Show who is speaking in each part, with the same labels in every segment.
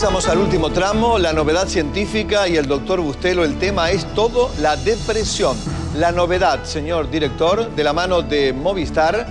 Speaker 1: Pasamos al último tramo, la novedad científica y el doctor Bustelo. El tema es todo la depresión. La novedad, señor director, de la mano de Movistar.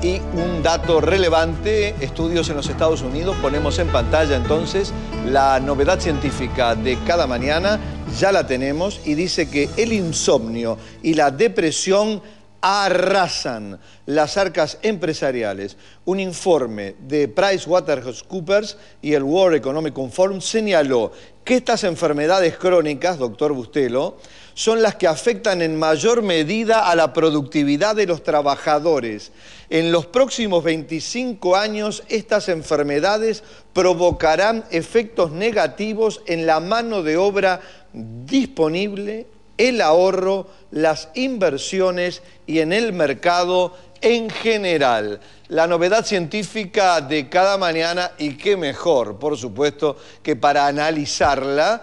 Speaker 1: Y un dato relevante, estudios en los Estados Unidos, ponemos en pantalla entonces la novedad científica de cada mañana, ya la tenemos, y dice que el insomnio y la depresión arrasan las arcas empresariales. Un informe de PricewaterhouseCoopers y el World Economic Forum señaló que estas enfermedades crónicas, doctor Bustelo, son las que afectan en mayor medida a la productividad de los trabajadores. En los próximos 25 años, estas enfermedades provocarán efectos negativos en la mano de obra disponible, el ahorro, las inversiones y en el mercado en general. La novedad científica de cada mañana y qué mejor, por supuesto, que para analizarla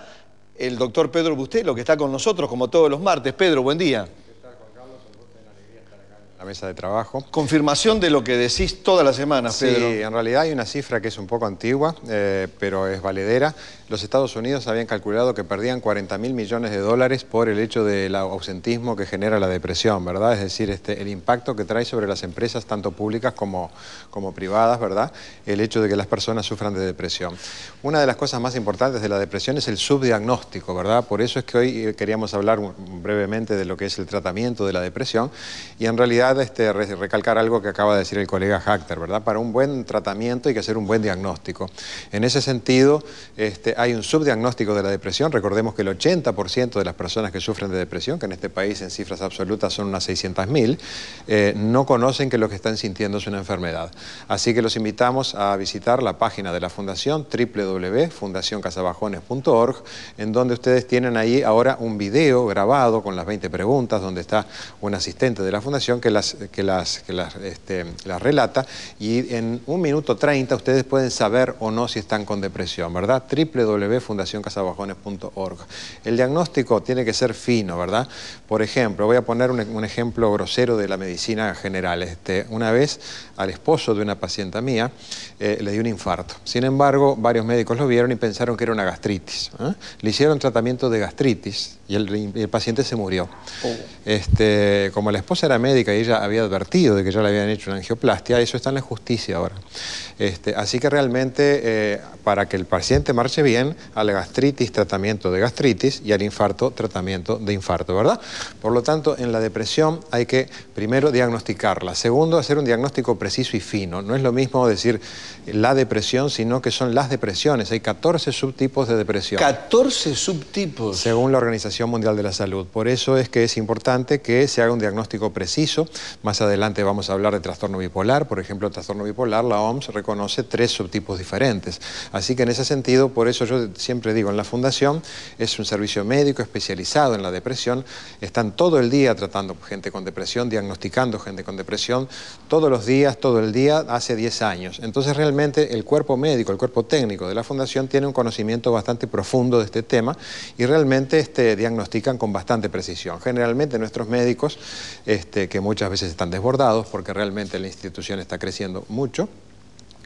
Speaker 1: el doctor Pedro Bustelo, que está con nosotros como todos los martes. Pedro, buen día mesa de trabajo. Confirmación
Speaker 2: de lo que decís todas las semanas, sí, Pedro. Sí, en realidad hay una cifra que es un poco antigua, eh, pero es valedera. Los Estados Unidos habían calculado que perdían 40 mil millones de dólares por el hecho del ausentismo que genera la depresión, ¿verdad? Es decir, este, el impacto que trae sobre las empresas, tanto públicas como, como privadas, ¿verdad? El hecho de que las personas sufran de depresión. Una de las cosas más importantes de la depresión es el subdiagnóstico, ¿verdad? Por eso es que hoy eh, queríamos hablar brevemente de lo que es el tratamiento de la depresión y en realidad este, recalcar algo que acaba de decir el colega hacker ¿verdad? Para un buen tratamiento hay que hacer un buen diagnóstico. En ese sentido, este, hay un subdiagnóstico de la depresión. Recordemos que el 80% de las personas que sufren de depresión, que en este país en cifras absolutas son unas 600.000, eh, no conocen que lo que están sintiendo es una enfermedad. Así que los invitamos a visitar la página de la Fundación www.fundacioncasabajones.org, en donde ustedes tienen ahí ahora un video grabado con las 20 preguntas, donde está un asistente de la Fundación que la que las, que este, las, relata y en un minuto 30 ustedes pueden saber o no si están con depresión, ¿verdad? www.fundacioncasabajones.org. El diagnóstico tiene que ser fino, ¿verdad? Por ejemplo, voy a poner un, ejemplo grosero de la medicina general. Este, una vez al esposo de una paciente mía eh, le dio un infarto. Sin embargo, varios médicos lo vieron y pensaron que era una gastritis. ¿eh? Le hicieron tratamiento de gastritis y el, paciente se murió. Oh. Este, como la esposa era médica y ella había advertido de que ya le habían hecho una angioplastia, eso está en la justicia ahora. Este, así que realmente, eh, para que el paciente marche bien, a la gastritis, tratamiento de gastritis, y al infarto, tratamiento de infarto, ¿verdad? Por lo tanto, en la depresión hay que, primero, diagnosticarla. Segundo, hacer un diagnóstico preciso y fino. No es lo mismo decir la depresión, sino que son las depresiones. Hay 14 subtipos de depresión. 14 subtipos. Según la Organización Mundial de la Salud. Por eso es que es importante que se haga un diagnóstico preciso más adelante vamos a hablar de trastorno bipolar. Por ejemplo, el trastorno bipolar, la OMS reconoce tres subtipos diferentes. Así que en ese sentido, por eso yo siempre digo, en la Fundación es un servicio médico especializado en la depresión. Están todo el día tratando gente con depresión, diagnosticando gente con depresión, todos los días, todo el día, hace 10 años. Entonces realmente el cuerpo médico, el cuerpo técnico de la Fundación tiene un conocimiento bastante profundo de este tema y realmente este, diagnostican con bastante precisión. Generalmente nuestros médicos, este, que muchas veces están desbordados porque realmente la institución está creciendo mucho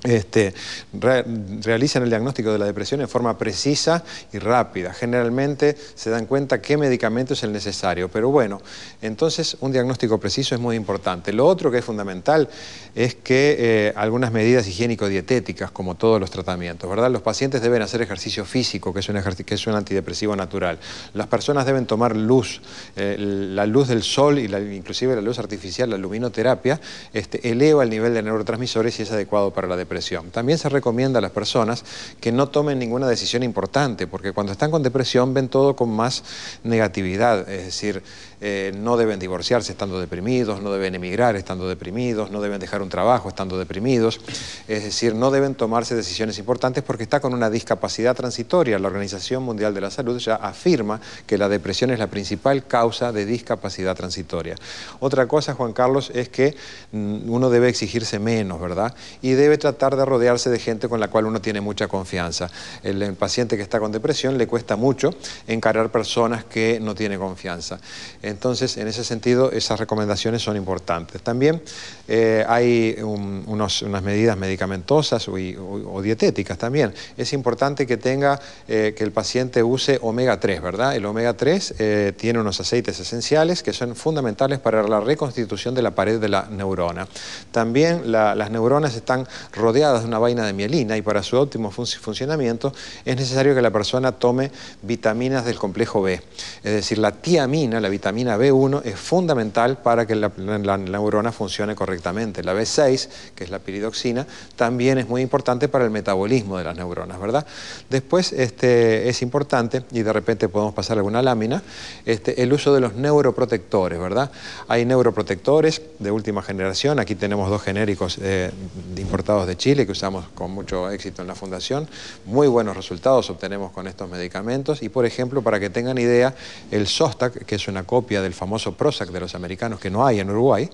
Speaker 2: este, realizan el diagnóstico de la depresión en forma precisa y rápida. Generalmente se dan cuenta qué medicamento es el necesario, pero bueno, entonces un diagnóstico preciso es muy importante. Lo otro que es fundamental es que eh, algunas medidas higiénico-dietéticas, como todos los tratamientos, ¿verdad? Los pacientes deben hacer ejercicio físico, que es un, que es antidepresivo natural. Las personas deben tomar luz, eh, la luz del sol y inclusive la luz artificial, la luminoterapia, este, eleva el nivel de neurotransmisores y es adecuado para la depresión. También se recomienda a las personas que no tomen ninguna decisión importante, porque cuando están con depresión ven todo con más negatividad, es decir, eh, no deben divorciarse estando deprimidos, no deben emigrar estando deprimidos, no deben dejar un trabajo estando deprimidos, es decir, no deben tomarse decisiones importantes porque está con una discapacidad transitoria. La Organización Mundial de la Salud ya afirma que la depresión es la principal causa de discapacidad transitoria. Otra cosa, Juan Carlos, es que mm, uno debe exigirse menos, ¿verdad? Y debe tratar tarde de rodearse de gente con la cual uno tiene mucha confianza. El, paciente que está con depresión le cuesta mucho encarar personas que no tiene confianza. Entonces, en ese sentido, esas recomendaciones son importantes. También eh, hay unas medidas medicamentosas o, dietéticas también. Es importante que tenga, eh, que el paciente use omega 3, ¿verdad? El omega 3 eh, tiene unos aceites esenciales que son fundamentales para la reconstitución de la pared de la neurona. También las neuronas están rodeadas de una vaina de mielina y para su óptimo funcionamiento es necesario que la persona tome vitaminas del complejo B. Es decir, la tiamina, la vitamina B1, es fundamental para que la, neurona funcione correctamente. La B6, que es la piridoxina, también es muy importante para el metabolismo de las neuronas, ¿verdad? Después este, es importante, y de repente podemos pasar alguna lámina, este, el uso de los neuroprotectores, ¿verdad? Hay neuroprotectores de última generación, aquí tenemos dos genéricos eh, importados de Chile que usamos con mucho éxito en la Fundación. Muy buenos resultados obtenemos con estos medicamentos y, por ejemplo, para que tengan idea, el Sostac, que es una copia del famoso Prozac de los americanos que no hay en Uruguay,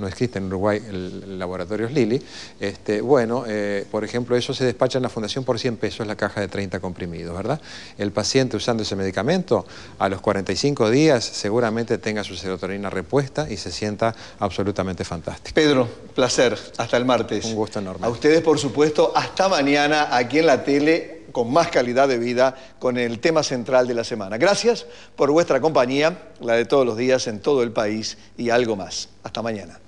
Speaker 2: no existe en Uruguay el, laboratorios Lili, este, bueno, eh, por ejemplo, eso se despacha en la fundación por 100 pesos la caja de 30 comprimidos, ¿verdad? El paciente usando ese medicamento, a los 45 días seguramente tenga su serotonina repuesta y se sienta absolutamente fantástico. Pedro, placer, hasta el martes. Un gusto enorme. A ustedes, por
Speaker 1: supuesto, hasta mañana aquí en la tele con más calidad de vida con el tema central de la semana. Gracias por vuestra compañía, la de todos los días en todo el país y algo más. Hasta mañana.